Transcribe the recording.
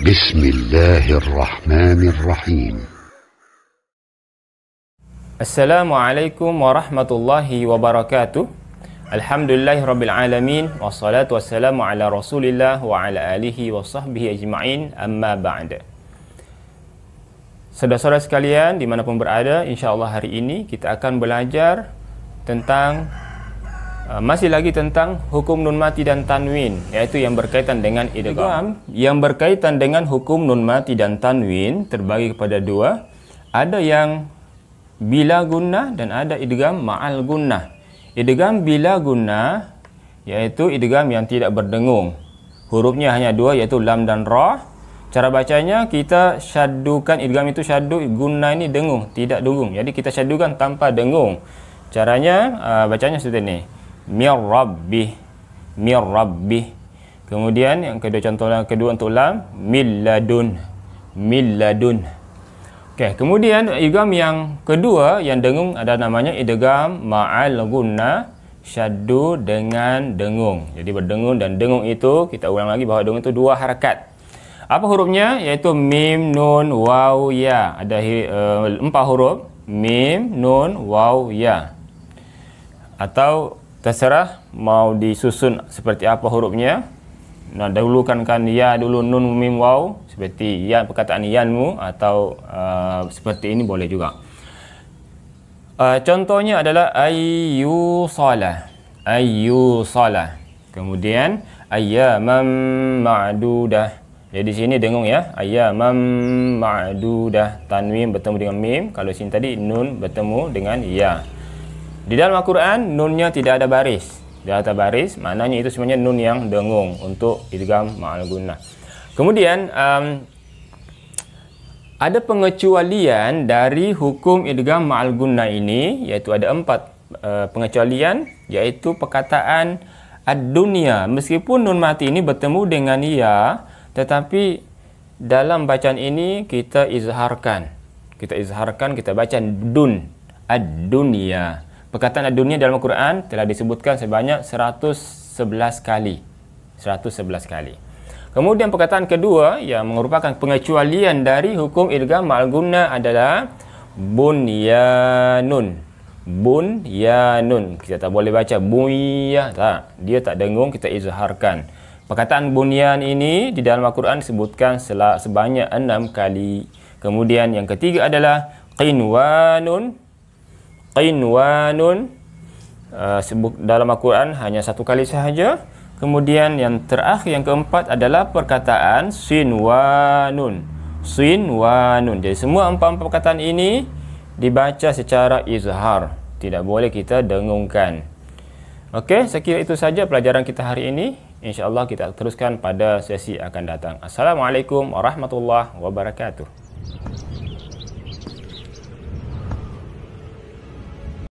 بسم الله الرحمن الرحيم السلام عليكم ورحمة الله وبركاته الحمد لله رب العالمين والصلاة والسلام على رسول الله وعلى آله وصحبه أجمعين أما بعد Saudara-saudara sekalian, dimanapun berada, insyaAllah hari ini kita akan belajar tentang Ah, masih lagi tentang hukum nun mati dan tanwin iaitu yang berkaitan dengan idgham yang berkaitan dengan hukum nun mati dan tanwin terbagi kepada dua ada yang bila guna dan ada idgham ma'al guna idgham bila guna iaitu idgham yang tidak berdengung hurufnya hanya dua iaitu lam dan ra cara bacanya kita syadukan idgham itu syadu guna ini dengung tidak dengung jadi kita syadukan tanpa dengung caranya ah, bacanya seperti ini mir rabbih mir rabbih kemudian yang kedua contoh yang lah, kedua untuk lam milladun milladun Okay, kemudian idgham yang kedua yang dengung ada namanya idgham ma'al gunna syaddu dengan dengung jadi berdengung dan dengung itu kita ulang lagi bahawa dengung itu dua harakat apa hurufnya Yaitu mim nun waw ya ada uh, empat huruf mim nun waw ya atau terserah mau disusun seperti apa hurufnya nah dahulukan kan ya dulu nun mim waw seperti ya perkataan yanmu atau uh, seperti ini boleh juga uh, contohnya adalah ayu salah ayu salah kemudian ayyamam ma'dudah jadi sini dengung ya ayyamam ma'dudah tanwin bertemu dengan mim kalau sini tadi nun bertemu dengan ya di dalam Al-Quran, nunnya tidak ada baris. Tidak ada baris, maknanya itu sebenarnya nun yang dengung untuk idgam ma'al guna. Kemudian, um, ada pengecualian dari hukum idgam ma'al guna ini, yaitu ada empat uh, pengecualian, yaitu perkataan ad-dunia. Meskipun nun mati ini bertemu dengan ia, tetapi dalam bacaan ini kita izharkan. Kita izharkan, kita baca dun, Ad-dunia. Perkataan ad dalam Al-Quran telah disebutkan sebanyak 111 kali. 111 kali. Kemudian perkataan kedua yang merupakan pengecualian dari hukum ilga ma'al-guna adalah bunyanun. Bunyanun. Kita tak boleh baca bunyah tak. Dia tak dengung kita izaharkan. Perkataan bunyan ini di dalam Al-Quran disebutkan sebanyak enam kali. Kemudian yang ketiga adalah qinwanun. Ainwanun uh, ah, sebut dalam Al-Quran hanya satu kali sahaja. Kemudian yang terakhir yang keempat adalah perkataan Sinwanun. Sinwanun. Jadi semua empat-empat perkataan ini dibaca secara izhar. Tidak boleh kita dengungkan. Okey, saya itu saja pelajaran kita hari ini. InsyaAllah kita teruskan pada sesi akan datang. Assalamualaikum warahmatullahi wabarakatuh.